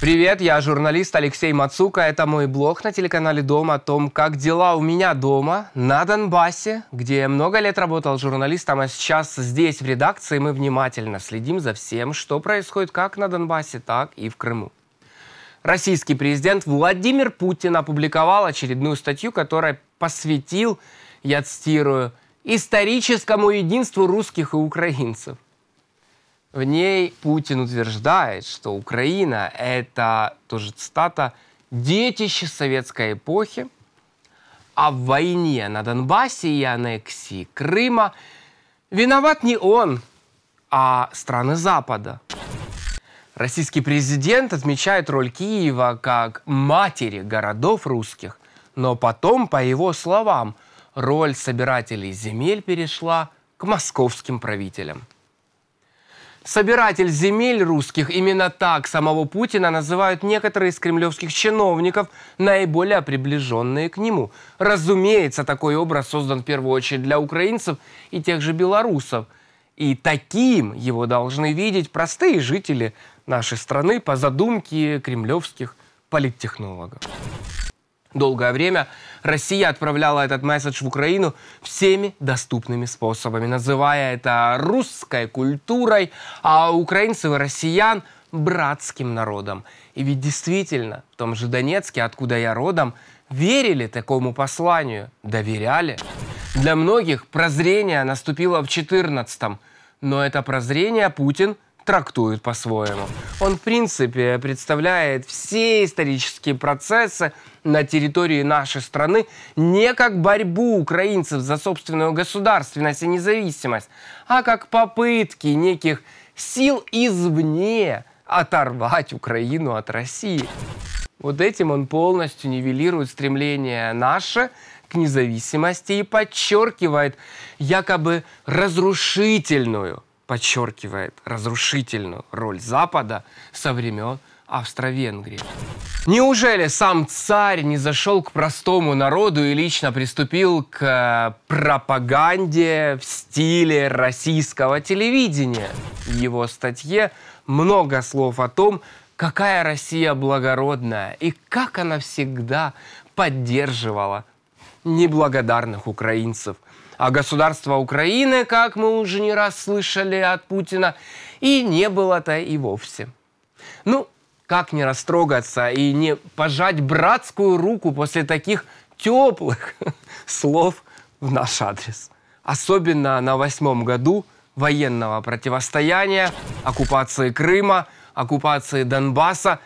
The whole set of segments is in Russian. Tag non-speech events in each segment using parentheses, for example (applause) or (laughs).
Привет, я журналист Алексей Мацука. Это мой блог на телеканале «Дом» о том, как дела у меня дома на Донбассе, где я много лет работал журналистом, а сейчас здесь, в редакции, мы внимательно следим за всем, что происходит как на Донбассе, так и в Крыму. Российский президент Владимир Путин опубликовал очередную статью, которая посвятил, я цитирую, историческому единству русских и украинцев – в ней Путин утверждает, что Украина — это, тоже цитата, «детище советской эпохи», а в войне на Донбассе и аннексии Крыма виноват не он, а страны Запада. Российский президент отмечает роль Киева как матери городов русских, но потом, по его словам, роль собирателей земель перешла к московским правителям. Собиратель земель русских, именно так самого Путина называют некоторые из кремлевских чиновников, наиболее приближенные к нему. Разумеется, такой образ создан в первую очередь для украинцев и тех же белорусов. И таким его должны видеть простые жители нашей страны по задумке кремлевских политтехнологов долгое время Россия отправляла этот месседж в Украину всеми доступными способами, называя это русской культурой, а украинцев и россиян братским народом. И ведь действительно, в том же Донецке, откуда я родом, верили такому посланию, доверяли. Для многих прозрение наступило в 14-м, но это прозрение Путин – трактуют по-своему. Он, в принципе, представляет все исторические процессы на территории нашей страны не как борьбу украинцев за собственную государственность и независимость, а как попытки неких сил извне оторвать Украину от России. Вот этим он полностью нивелирует стремление наше к независимости и подчеркивает якобы разрушительную – подчеркивает разрушительную роль Запада со времен Австро-Венгрии. Неужели сам царь не зашел к простому народу и лично приступил к э, пропаганде в стиле российского телевидения? В его статье много слов о том, какая Россия благородная и как она всегда поддерживала неблагодарных украинцев – а государства Украины, как мы уже не раз слышали от Путина, и не было-то и вовсе. Ну, как не растрогаться и не пожать братскую руку после таких теплых (laughs) слов в наш адрес. Особенно на восьмом году военного противостояния, оккупации Крыма, оккупации Донбасса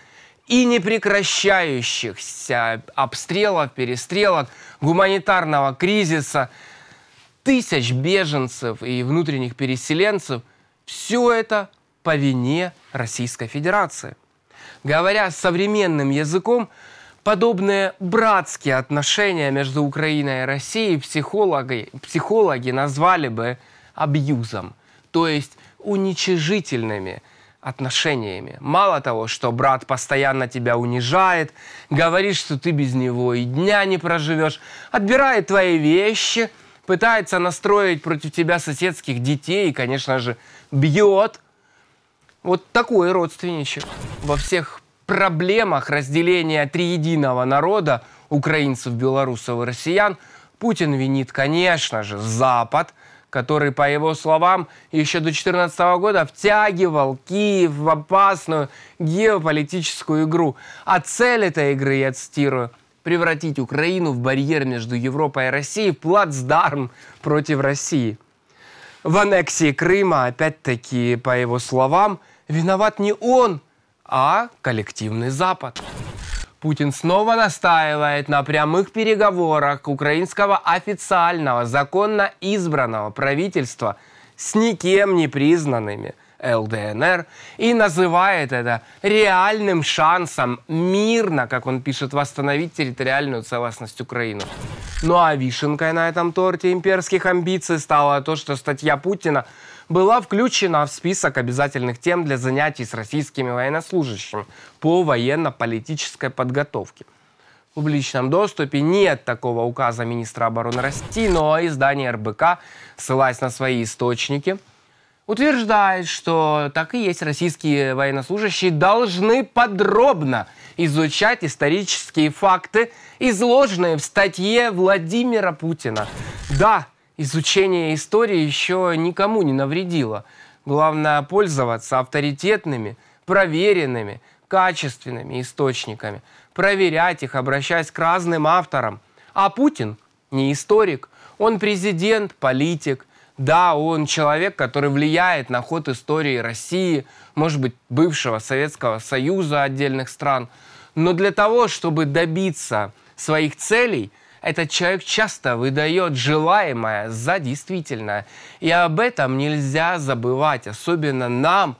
и непрекращающихся обстрелов, перестрелок, гуманитарного кризиса – тысяч беженцев и внутренних переселенцев, все это по вине Российской Федерации. Говоря современным языком, подобные братские отношения между Украиной и Россией психологи, психологи назвали бы абьюзом, то есть уничижительными отношениями. Мало того, что брат постоянно тебя унижает, говорит, что ты без него и дня не проживешь, отбирает твои вещи – пытается настроить против тебя соседских детей и, конечно же, бьет. Вот такой родственничек. Во всех проблемах разделения триединого народа украинцев, белорусов и россиян Путин винит, конечно же, Запад, который, по его словам, еще до 2014 года втягивал Киев в опасную геополитическую игру. А цель этой игры, я цитирую – превратить Украину в барьер между Европой и Россией, плацдарм против России. В аннексии Крыма, опять-таки, по его словам, виноват не он, а коллективный Запад. Путин снова настаивает на прямых переговорах украинского официального, законно избранного правительства с никем не признанными – ЛДНР и называет это реальным шансом мирно, как он пишет, восстановить территориальную целостность Украины. Ну а вишенкой на этом торте имперских амбиций стало то, что статья Путина была включена в список обязательных тем для занятий с российскими военнослужащими по военно-политической подготовке. В публичном доступе нет такого указа министра обороны России, но издание РБК, ссылаясь на свои источники, утверждает, что так и есть российские военнослужащие должны подробно изучать исторические факты, изложенные в статье Владимира Путина. Да, изучение истории еще никому не навредило. Главное пользоваться авторитетными, проверенными, качественными источниками, проверять их, обращаясь к разным авторам. А Путин не историк, он президент, политик – да, он человек, который влияет на ход истории России, может быть, бывшего Советского Союза отдельных стран. Но для того, чтобы добиться своих целей, этот человек часто выдает желаемое за действительное. И об этом нельзя забывать, особенно нам,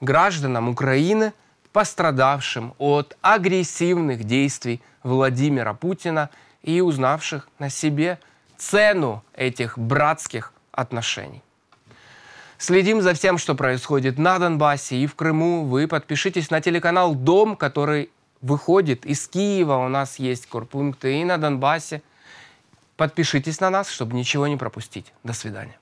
гражданам Украины, пострадавшим от агрессивных действий Владимира Путина и узнавших на себе цену этих братских отношений. Следим за всем, что происходит на Донбассе и в Крыму. Вы подпишитесь на телеканал «Дом», который выходит из Киева. У нас есть корпункты и на Донбассе. Подпишитесь на нас, чтобы ничего не пропустить. До свидания.